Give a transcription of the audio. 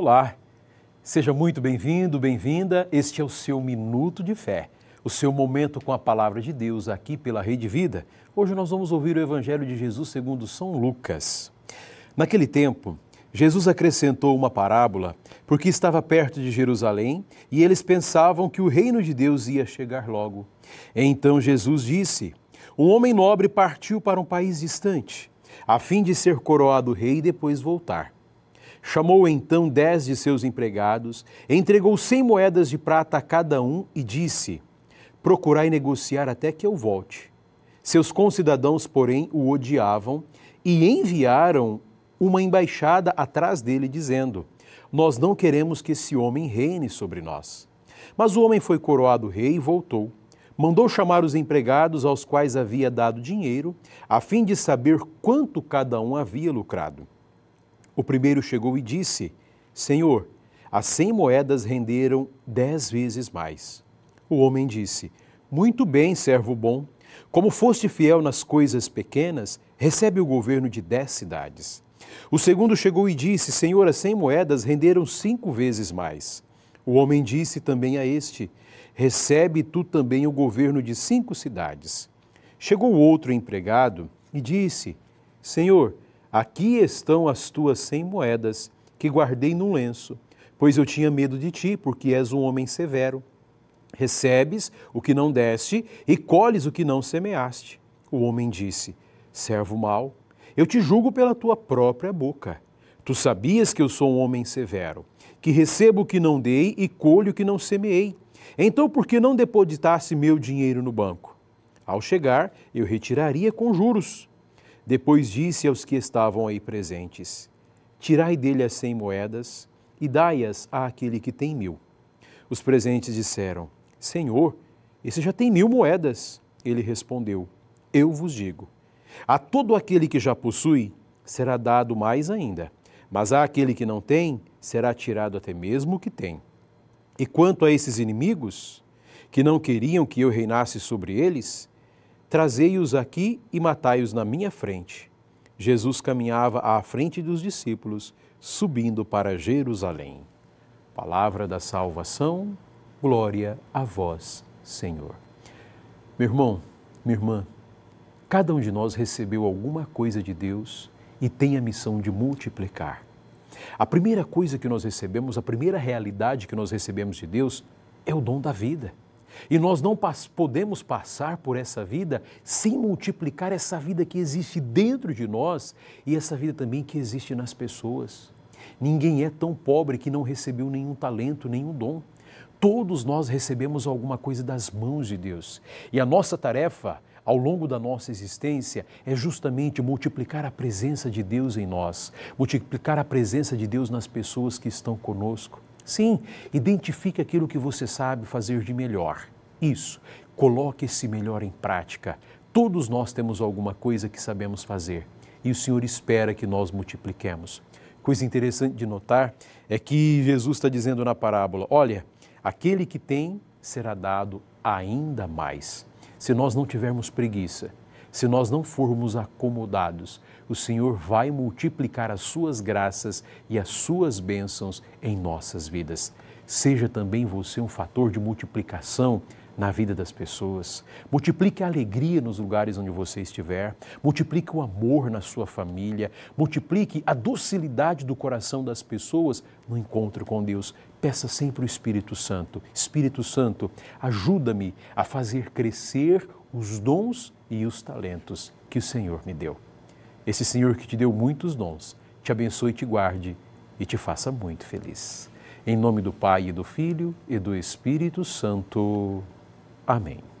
Olá, seja muito bem-vindo, bem-vinda. Este é o seu Minuto de Fé, o seu momento com a palavra de Deus aqui pela Rede Vida. Hoje nós vamos ouvir o Evangelho de Jesus segundo São Lucas. Naquele tempo, Jesus acrescentou uma parábola porque estava perto de Jerusalém e eles pensavam que o reino de Deus ia chegar logo. Então Jesus disse: Um homem nobre partiu para um país distante, a fim de ser coroado rei e depois voltar. Chamou então dez de seus empregados, entregou cem moedas de prata a cada um e disse: Procurai negociar até que eu volte. Seus concidadãos, porém, o odiavam e enviaram uma embaixada atrás dele, dizendo: Nós não queremos que esse homem reine sobre nós. Mas o homem foi coroado rei e voltou. Mandou chamar os empregados aos quais havia dado dinheiro, a fim de saber quanto cada um havia lucrado. O primeiro chegou e disse: Senhor, as cem moedas renderam dez vezes mais. O homem disse: Muito bem, servo bom. Como foste fiel nas coisas pequenas, recebe o governo de dez cidades. O segundo chegou e disse: Senhor, as cem moedas renderam cinco vezes mais. O homem disse também a este: Recebe tu também o governo de cinco cidades. Chegou outro empregado e disse: Senhor, Aqui estão as tuas cem moedas, que guardei num lenço, pois eu tinha medo de ti, porque és um homem severo. Recebes o que não deste e colhes o que não semeaste. O homem disse: Servo mau, eu te julgo pela tua própria boca. Tu sabias que eu sou um homem severo, que recebo o que não dei e colho o que não semeei. Então, por que não depositasse meu dinheiro no banco? Ao chegar, eu retiraria com juros. Depois disse aos que estavam aí presentes: Tirai dele as cem moedas e dai-as àquele que tem mil. Os presentes disseram: Senhor, esse já tem mil moedas. Ele respondeu: Eu vos digo: a todo aquele que já possui, será dado mais ainda, mas àquele que não tem, será tirado até mesmo o que tem. E quanto a esses inimigos, que não queriam que eu reinasse sobre eles, Trazei-os aqui e matai-os na minha frente. Jesus caminhava à frente dos discípulos, subindo para Jerusalém. Palavra da salvação, glória a vós, Senhor. Meu irmão, minha irmã, cada um de nós recebeu alguma coisa de Deus e tem a missão de multiplicar. A primeira coisa que nós recebemos, a primeira realidade que nós recebemos de Deus é o dom da vida. E nós não pas podemos passar por essa vida sem multiplicar essa vida que existe dentro de nós e essa vida também que existe nas pessoas. Ninguém é tão pobre que não recebeu nenhum talento, nenhum dom. Todos nós recebemos alguma coisa das mãos de Deus. E a nossa tarefa, ao longo da nossa existência é justamente multiplicar a presença de Deus em nós, multiplicar a presença de Deus nas pessoas que estão conosco. Sim, identifique aquilo que você sabe fazer de melhor. Isso, coloque esse melhor em prática. Todos nós temos alguma coisa que sabemos fazer e o Senhor espera que nós multipliquemos. Coisa interessante de notar é que Jesus está dizendo na parábola: olha, aquele que tem será dado ainda mais. Se nós não tivermos preguiça, se nós não formos acomodados, o Senhor vai multiplicar as suas graças e as suas bênçãos em nossas vidas. Seja também você um fator de multiplicação na vida das pessoas. Multiplique a alegria nos lugares onde você estiver, multiplique o amor na sua família, multiplique a docilidade do coração das pessoas no encontro com Deus. Peça sempre o Espírito Santo. Espírito Santo, ajuda-me a fazer crescer os dons e os talentos que o Senhor me deu. Esse Senhor que te deu muitos dons, te abençoe e te guarde e te faça muito feliz. Em nome do Pai e do Filho e do Espírito Santo. Amém.